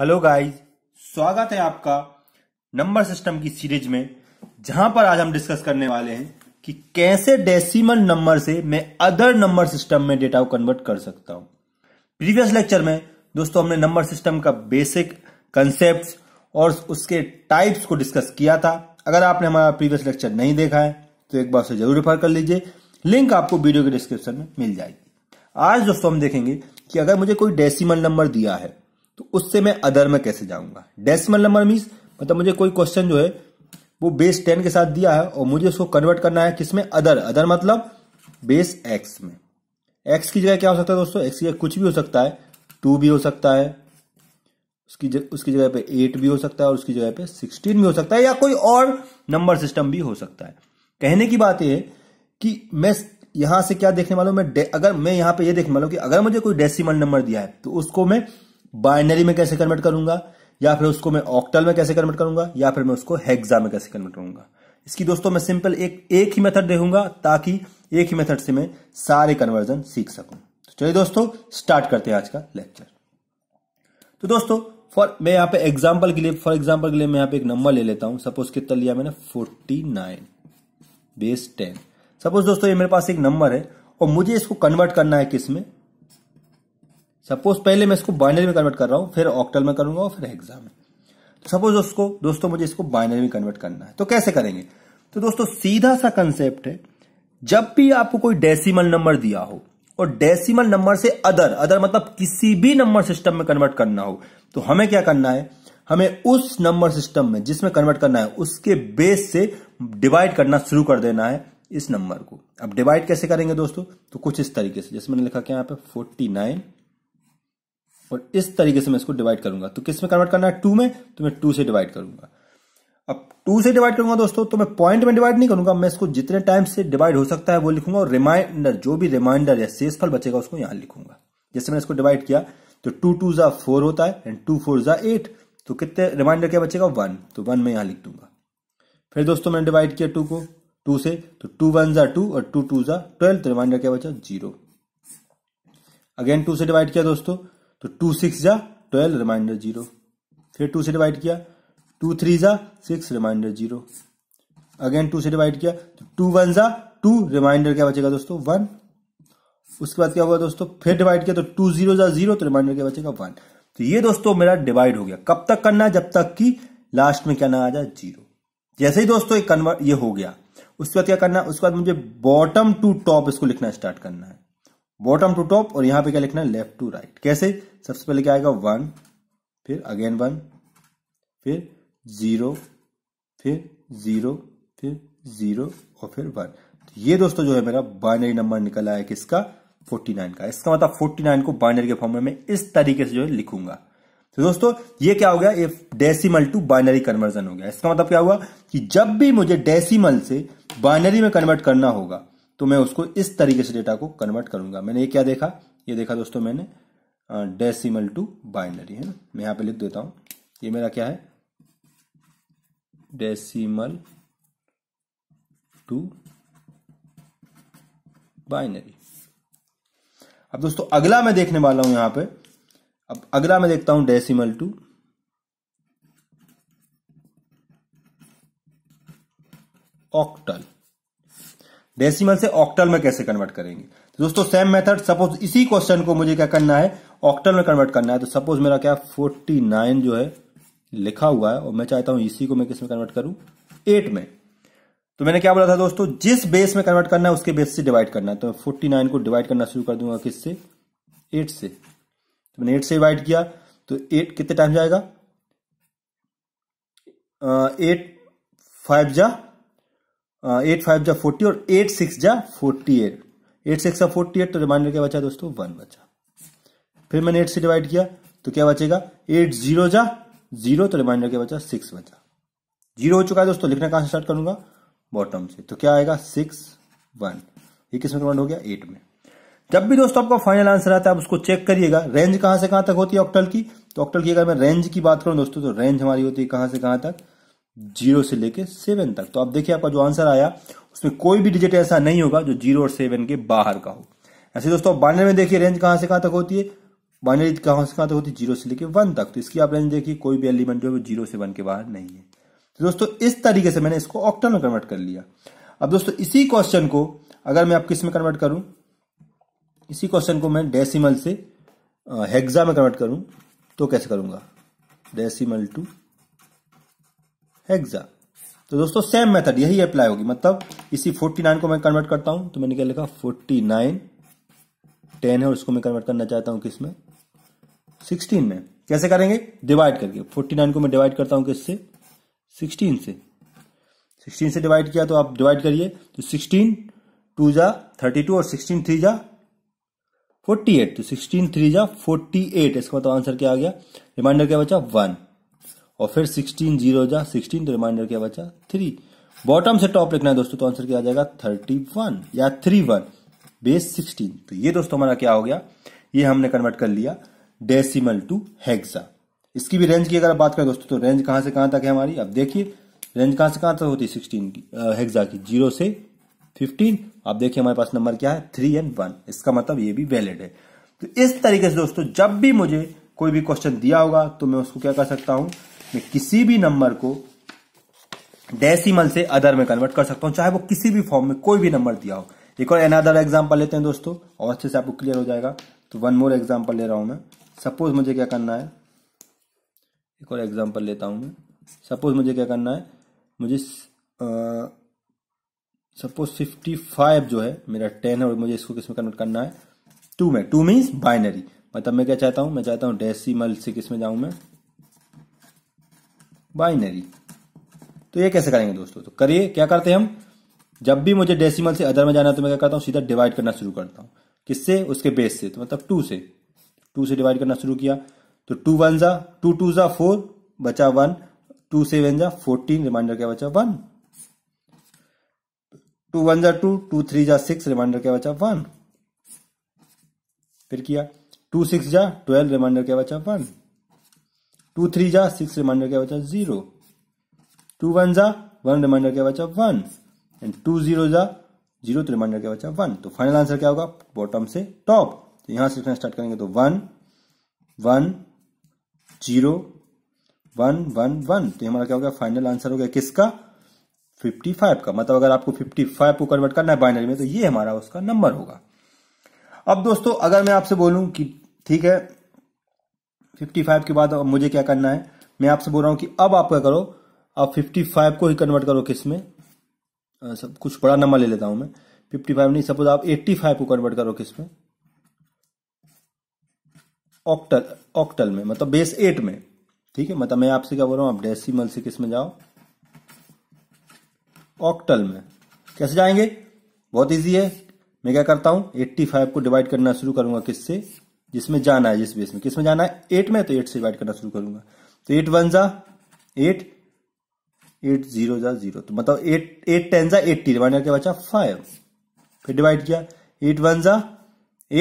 Hello guys स्वागत है आपका नंबर सिस्टम की सीरीज में जहां पर आज हम डिस्कस करने वाले हैं कि कैसे डेसिमल नंबर से मैं अदर नंबर सिस्टम में डेटा को कन्वर्ट कर सकता हूं प्रीवियस लेक्चर में दोस्तों हमने नंबर सिस्टम का बेसिक कंसेप्ट और उसके टाइप्स को डिस्कस किया था अगर आपने हमारा प्रीवियस लेक्चर नहीं देखा है तो एक बार उसे जरूर रेफर कर लीजिए लिंक आपको वीडियो के डिस्क्रिप्शन में मिल जाएगी आज दोस्तों हम देखेंगे कि अगर मुझे कोई डेसिमल नंबर दिया है तो उससे मैं अदर में कैसे जाऊंगा डेसिमल नंबर मीन्स मतलब मुझे कोई क्वेश्चन जो है वो बेस टेन के साथ दिया है और मुझे उसको कन्वर्ट करना है किसमें अदर अदर मतलब बेस एक्स में एक्स की जगह क्या हो सकता है दोस्तों एक्स की जगह कुछ भी हो सकता है टू भी हो सकता है उसकी जग, उसकी जगह पे एट भी हो सकता है और उसकी जगह पे सिक्सटीन भी हो सकता है या कोई और नंबर सिस्टम भी हो सकता है कहने की बात यह कि मैं यहां से क्या देखने वाला हूं मैं अगर मैं यहां पे ये यह देखने वाला हूं कि अगर मुझे कोई डेसिमल नंबर दिया है तो उसको मैं बाइनरी में कैसे कन्वर्ट करूंगा या फिर उसको मैं ऑक्टल में कैसे कन्वर्ट करूंगा या फिर मैं उसको हेक्सा में कैसे कन्वर्ट करूंगा इसकी दोस्तों मैं सिंपल एक एक ही मेथड देखूंगा ताकि एक ही मेथड से मैं सारे कन्वर्जन सीख सकूं तो चलिए दोस्तों स्टार्ट करते हैं आज का लेक्चर तो दोस्तों फॉर मैं यहाँ पे एग्जाम्पल के लिए फॉर एग्जाम्पल के लिए मैं यहाँ पे एक नंबर ले लेता हूं सपोज कितना लिया मैंने forty nine base ten suppose दोस्तों ये मेरे पास एक नंबर है और मुझे इसको कन्वर्ट करना है किसमें सपोज पहले मैं इसको बाइनरी में कन्वर्ट कर रहा हूँ फिर ऑक्टल में करूंगा और फिर एग्जाम में तो सपोज उसको दोस्तों मुझे इसको बाइनरी में कन्वर्ट करना है तो कैसे करेंगे तो दोस्तों सीधा सा कंसेप्ट है जब भी आपको कोई डेसिमल नंबर दिया हो और डेसिमल नंबर से अदर अदर मतलब किसी भी नंबर सिस्टम में कन्वर्ट करना हो तो हमें क्या करना है हमें उस नंबर सिस्टम में जिसमें कन्वर्ट करना है उसके बेस से डिवाइड करना शुरू कर देना है इस नंबर को अब डिवाइड कैसे करेंगे दोस्तों तो कुछ इस तरीके से जैसे मैंने लिखा क्या यहाँ पे फोर्टी नाइन और इस तरीके से मैं इसको डिवाइड करूंगा तो किस में कन्वर्ट करना है टू में तो मैं टू से डिवाइड करूंगा अब टू से डिवाइड करूंगा दोस्तों तो मैं पॉइंट में डिवाइड नहीं करूंगा मैं इसको जितने टाइम से डिवाइड हो सकता है वो लिखूंगा और रिमाइंडर जो भी रिमाइंडर या शेषफल बचेगा उसको यहां लिखूंगा जैसे मैंने इसको डिवाइड किया तो टू टू जा फोर होता है एंड टू फोर जा एट तो कितने रिमाइंडर क्या बचेगा वन तो वन में यहां लिख दूंगा फिर दोस्तों मैंने डिवाइड किया टू को टू से तो टू वन जा टू और टू टू जा ट्वेल्व तो रिमाइंडर क्या बचा जीरो अगेन टू से डिवाइड किया दोस्तों तो टू सिक्स जा ट्वेल्व रिमाइंडर जीरो फिर टू से डिवाइड किया टू थ्री जा six remainder zero again two से डिवाइड किया तो टू वन जा टू रिमाइंडर क्या बचेगा दोस्तों वन उसके बाद क्या होगा दोस्तों फिर डिवाइड किया तो टू जीरो जा जीरो तो रिमाइंडर क्या बचेगा वन तो ये दोस्तों मेरा डिवाइड हो गया कब तक करना है जब तक कि लास्ट में क्या ना आ जाए जीरो जैसे ही दोस्तों ये कन्वर्ट ये हो गया उसके बाद क्या करना है उसके बाद मुझे बॉटम टू टॉप इसको लिखना स्टार्ट करना है बॉटम टू टॉप और यहां पे क्या लिखना है लेफ्ट टू राइट कैसे सबसे पहले क्या आएगा वन फिर अगेन वन फिर जीरो फिर जीरो फिर जीरो और फिर वन तो ये दोस्तों जो है मेरा बाइनरी नंबर निकल आया किसका 49 का इसका मतलब 49 को बाइनरी के फॉर्म में मैं इस तरीके से जो है लिखूंगा तो दोस्तों ये क्या हो गया ये डेसिमल टू बाइनरी कन्वर्जन हो गया इसका मतलब क्या हुआ कि जब भी मुझे डेसिमल से बाइनरी में कन्वर्ट करना होगा तो मैं उसको इस तरीके से डेटा को कन्वर्ट करूंगा मैंने ये क्या देखा ये देखा दोस्तों मैंने डेसिमल टू बाइनरी है ना मैं यहां पे लिख देता हूं ये मेरा क्या है डेसिमल टू बाइनरी अब दोस्तों अगला मैं देखने वाला हूं यहां पे अब अगला मैं देखता हूं डेसिमल टू ऑक्टल डेसिमल से ऑक्टल में कैसे कन्वर्ट करेंगे तो दोस्तों सेम मेथड सपोज इसी क्वेश्चन को मुझे क्या करना है ऑक्टल में कन्वर्ट करना है तो सपोज मेरा क्या फोर्टी नाइन जो है लिखा हुआ है और मैं चाहता हूं इसी को मैं किस में कन्वर्ट करूं एट में तो मैंने क्या बोला था दोस्तों जिस बेस में कन्वर्ट करना है उसके बेस से डिवाइड करना है तो फोर्टी नाइन को डिवाइड करना शुरू कर दूंगा किससे एट से तो मैंने एट से डिवाइड किया तो एट कितने टाइम जाएगा एट फाइव जा एट फाइव जा फोर्टी और एट सिक्स जा फोर्टी एट एट सिक्स जा फोर्टी एट तो रिमाइंडर क्या बचा दोस्तों वन बचा फिर मैंने एट से डिवाइड किया तो क्या बचेगा एट जीरो जा जीरो तो रिमाइंडर क्या बचा सिक्स बचा जीरो हो चुका है दोस्तों लिखना कहां से स्टार्ट करूंगा बॉटम से तो क्या आएगा सिक्स वन ये किस में कमांड हो गया एट में जब भी दोस्तों आपका फाइनल आंसर आता है आप उसको चेक करिएगा रेंज कहां से कहां तक होती है ऑक्टल की तो ऑक्टल की अगर मैं रेंज की बात करूं दोस्तों तो रेंज हमारी होती है कहां से कहां तक जीरो से लेके सेवन तक तो आप देखिए आपका जो आंसर आया उसमें कोई भी डिजिट ऐसा नहीं होगा जो जीरो और सेवन के बाहर का हो ऐसे दोस्तों बाइनरी में देखिए रेंज कहां से कहां तक होती है बाइनरी कहां से कहां तक होती है जीरो से लेके वन तक तो इसकी आप रेंज देखिए कोई भी एलिमेंट जो है वो जीरो से वन के बाहर नहीं है तो दोस्तों इस तरीके से मैंने इसको ऑक्टन में कन्वर्ट कर लिया अब दोस्तों इसी क्वेश्चन को अगर मैं आप किस में कन्वर्ट करूं इसी क्वेश्चन को मैं डेसिमल से हेक्सा में कन्वर्ट करूं तो कैसे करूंगा डेसिमल टू हेक्सा तो दोस्तों सेम मेथड यही अप्लाई होगी मतलब इसी 49 को मैं कन्वर्ट करता हूं तो मैंने क्या लिखा 49 10 है और उसको मैं कन्वर्ट करना चाहता हूं किसमें 16 में कैसे करेंगे डिवाइड करके 49 को मैं डिवाइड करता हूं किससे 16 से 16 से डिवाइड किया तो आप डिवाइड करिए तो 16 टू जा थर्टी और सिक्सटीन थ्री जा एट तो सिक्सटीन थ्री जा एट इसका मतलब आंसर क्या आ गया रिमाइंडर क्या बचा वन और फिर सिक्सटीन जीरो जा सिक्सटीन तो रिमाइंडर क्या बचा थ्री बॉटम से टॉप लिखना है दोस्तों तो आंसर क्या आ जाएगा थर्टी वन या थ्री वन बेस सिक्सटीन तो ये दोस्तों हमारा क्या हो गया ये हमने कन्वर्ट कर लिया डेसिमल टू हेक्सा इसकी भी रेंज की अगर बात करें दोस्तों तो रेंज कहां से कहां तक है हमारी अब देखिए रेंज कहां से कहां तक होती है सिक्सटीन की हेक्सा की जीरो से फिफ्टीन आप देखिए हमारे पास नंबर क्या है थ्री एंड वन इसका मतलब ये भी वैलिड है तो इस तरीके से दोस्तों जब भी मुझे कोई भी क्वेश्चन दिया होगा तो मैं उसको क्या कर सकता हूं मैं किसी भी नंबर को डेसिमल से अदर में कन्वर्ट कर सकता हूं चाहे वो किसी भी फॉर्म में कोई भी नंबर दिया हो एक और अनदर एग्जाम्पल लेते हैं दोस्तों और अच्छे से आपको क्लियर हो जाएगा तो वन मोर एग्जाम्पल ले रहा हूं मैं सपोज मुझे क्या करना है एक और एग्जाम्पल लेता हूं मैं सपोज मुझे क्या करना है मुझे सपोज फिफ्टी फाइव जो है मेरा टेन है और मुझे इसको किसमें कन्वर्ट करना है टू में टू मीन्स बाइनरी मतलब मैं क्या चाहता हूं मैं चाहता हूँ डेसिमल से किसमें में मैं बाइनरी तो ये कैसे करेंगे दोस्तों तो करिए क्या करते हैं हम जब भी मुझे डेसिमल से अदर में जाना है तो मैं क्या करता हूँ सीधा डिवाइड करना शुरू करता हूँ किससे उसके बेस से तो मतलब टू से टू से डिवाइड करना शुरू किया तो टू वन जा टू टू जा फोर बचा वन टू सेवन जा फोर्टीन रिमाइंडर क्या बचा वन टू वन जा टू टू थ्री जा सिक्स रिमाइंडर क्या बचा वन फिर किया टू सिक्स जा ट्वेल्व रिमाइंडर क्या बचा वन टू थ्री जा सिक्स रिमाइंडर क्या बचा जीरो टू वन जा वन रिमाइंडर क्या बचा वन एंड टू जीरो जा जीरो तो रिमाइंडर क्या बचा वन तो फाइनल आंसर क्या होगा बॉटम से टॉप तो यहां से लिखना स्टार्ट करेंगे तो one one zero one one one तो हमारा क्या होगा फाइनल आंसर हो गया किसका 55 का मतलब अगर आपको 55 को कन्वर्ट करना है बाइनरी में तो ये हमारा उसका नंबर होगा अब दोस्तों अगर मैं आपसे बोलूं कि ठीक है फिफ्टी फाइव के बाद अब मुझे क्या करना है मैं आपसे बोल रहा हूँ कि अब आप क्या करो आप फिफ्टी फाइव को ही कन्वर्ट करो किस में आ, सब कुछ बड़ा नंबर ले लेता हूँ मैं फिफ्टी फाइव नहीं सपोज आप एट्टी फाइव को कन्वर्ट करो किस में ऑक्टल ऑक्टल में मतलब बेस एट में ठीक है मतलब मैं आपसे क्या बोल रहा हूँ आप डेसीमल से किस में जाओ ऑक्टल में कैसे जाएंगे बहुत ईजी है मैं क्या करता हूँ 85 को डिवाइड करना शुरू करूंगा किससे जिसमें जाना है जिस बेस में किसमें जाना है एट में तो एट से डिवाइड करना शुरू करूंगा तो एट वन जा एट एट जीरो जा जीरो तो मतलब एट एट टेन जा एट्टी रिमाइंडर क्या बचा फाइव फिर डिवाइड किया एट वन जा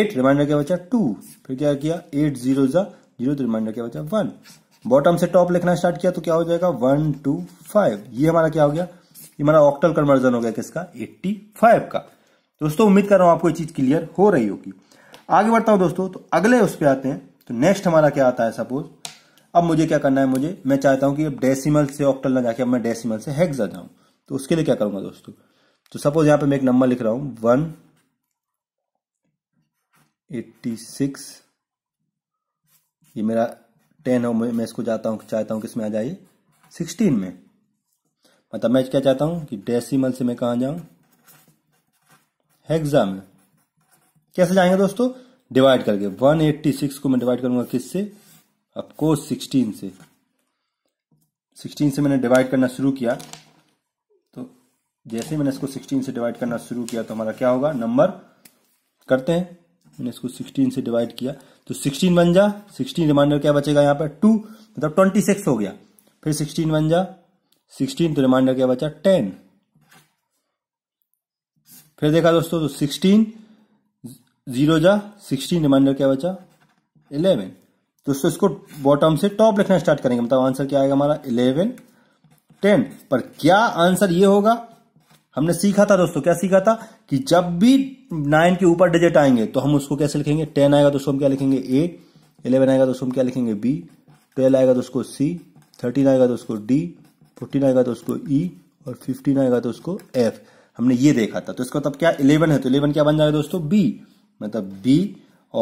एट रिमाइंडर क्या बचा टू फिर क्या किया एट जीरो जा जीरो तो रिमाइंडर क्या बचा वन बॉटम से टॉप लिखना स्टार्ट किया तो क्या हो जाएगा वन टू फाइव ये हमारा क्या हो गया ये हमारा ऑक्टल कन्वर्जन हो गया किसका एट्टी फाइव का दोस्तों उम्मीद कर रहा हूं आपको ये चीज क्लियर हो रही होगी आगे बढ़ता हूं दोस्तों तो अगले उस पर आते हैं तो नेक्स्ट हमारा क्या आता है सपोज अब मुझे क्या करना है मुझे मैं चाहता हूं कि अब डेसिमल से ऑक्टल ना जाके अब मैं डेसिमल से आ जाऊं तो उसके लिए क्या करूंगा दोस्तों तो सपोज यहां पे मैं एक नंबर लिख रहा हूं वन एट्टी सिक्स ये मेरा टेन हो मैं इसको जाता हूं चाहता हूं किसमें आ जाइए सिक्सटीन में मतलब मैं क्या चाहता हूं कि डेसीमल से मैं कहा जाऊं हेक्सा में कैसे जाएंगे दोस्तों डिवाइड करके 186 को मैं डिवाइड करूंगा किससे आपको 16 से 16 से मैंने डिवाइड करना शुरू किया तो जैसे मैंने इसको 16 से डिवाइड करना शुरू किया तो हमारा क्या होगा नंबर करते हैं मैंने इसको 16 से डिवाइड किया तो 16 बन जा 16 रिमाइंडर क्या बचेगा यहाँ पर टू मतलब ट्वेंटी हो गया फिर सिक्सटीन बन जा सिक्सटीन तो रिमाइंडर क्या बचा टेन फिर देखा दोस्तों तो 16 जीरो जा सिक्सटीन रिमाइंडर क्या बचा इलेवन दोस्तों इसको बॉटम से टॉप लिखना स्टार्ट करेंगे मतलब आंसर क्या आएगा हमारा इलेवन टेन पर क्या आंसर ये होगा हमने सीखा था दोस्तों क्या सीखा था कि जब भी नाइन के ऊपर डिजिट आएंगे तो हम उसको कैसे लिखेंगे टेन आएगा तो उसको हम क्या लिखेंगे ए इलेवन आएगा तो उसको हम क्या लिखेंगे बी ट्वेल्व आएगा तो उसको सी थर्टीन आएगा तो उसको डी फोर्टीन आएगा तो उसको ई e. और फिफ्टीन आएगा तो उसको एफ हमने ये देखा था तो इसका मतलब क्या इलेवन है तो इलेवन क्या बन जाएगा दोस्तों बी मतलब बी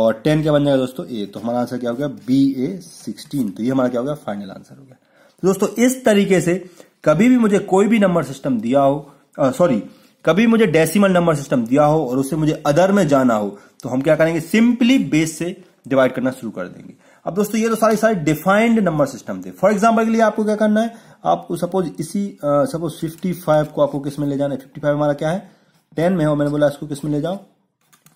और टेन क्या बन जाएगा दोस्तों ए तो हमारा आंसर क्या हो गया बी ए सिक्सटीन तो ये हमारा क्या हो गया फाइनल आंसर हो गया तो दोस्तों इस तरीके से कभी भी मुझे कोई भी नंबर सिस्टम दिया हो सॉरी कभी मुझे डेसिमल नंबर सिस्टम दिया हो और उससे मुझे अदर में जाना हो तो हम क्या करेंगे सिंपली बेस से डिवाइड करना शुरू कर देंगे अब दोस्तों ये तो सारे सारे डिफाइंड नंबर सिस्टम थे फॉर एग्जाम्पल के लिए आपको क्या करना है आपको सपोज इसी सपोज फिफ्टी फाइव को आपको किस में ले जाना है फिफ्टी फाइव हमारा क्या है टेन में हो मैंने बोला इसको किस में ले जाओ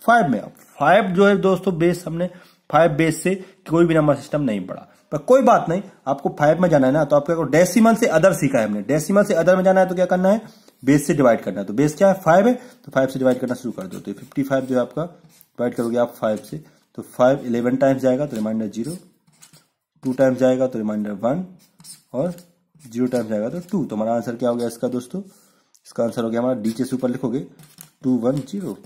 फाइव में फाइव जो है दोस्तों बेस हमने फाइव बेस से कोई भी नंबर सिस्टम नहीं पड़ा पर कोई बात नहीं आपको फाइव में जाना है ना तो आपको डेसिमल से अदर सीखा है हमने डेसिमल से अदर में जाना है तो क्या करना है बेस से डिवाइड करना है तो बेस क्या है फाइव है तो फाइव से डिवाइड करना शुरू कर दो तो फिफ्टी फाइव जो है आपका डिवाइड करोगे आप फाइव से तो फाइव इलेवन टाइम्स जाएगा तो रिमाइंडर जीरो टू टाइम्स जाएगा तो रिमाइंडर वन और जीरो टाइम्स जाएगा तो टू तो हमारा आंसर क्या हो गया इसका दोस्तों इसका आंसर हो गया हमारा डी के ऊपर लिखोगे two one zero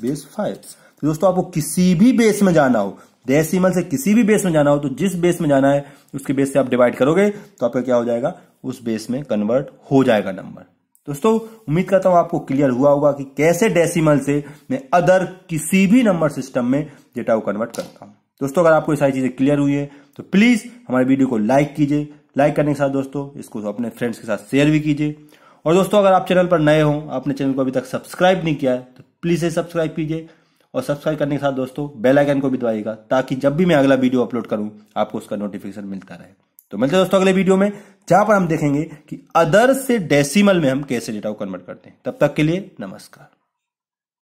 base five तो दोस्तों आपको किसी भी बेस में जाना हो डेसिमल से किसी भी बेस में जाना हो तो जिस बेस में जाना है उसके बेस से आप डिवाइड करोगे तो आपका क्या हो जाएगा उस बेस में कन्वर्ट हो जाएगा नंबर दोस्तों उम्मीद करता हूं आपको क्लियर हुआ होगा कि कैसे डेसिमल से मैं अदर किसी भी नंबर सिस्टम में डेटा को कन्वर्ट करता हूं दोस्तों अगर आपको ये सारी चीजें क्लियर हुई है तो प्लीज हमारे वीडियो को लाइक कीजिए लाइक करने के साथ दोस्तों इसको अपने फ्रेंड्स के साथ शेयर भी कीजिए और दोस्तों अगर आप चैनल पर नए हो आपने चैनल को अभी तक सब्सक्राइब नहीं किया है तो प्लीज़ इसे सब्सक्राइब कीजिए और सब्सक्राइब करने के साथ दोस्तों बेल आइकन को भी दबाइएगा ताकि जब भी मैं अगला वीडियो अपलोड करूं आपको उसका नोटिफिकेशन मिलता रहे तो मिलते हैं दोस्तों अगले वीडियो में जहां पर हम देखेंगे कि अदर से डेसिमल में हम कैसे डेटा को कन्वर्ट करते हैं तब तक के लिए नमस्कार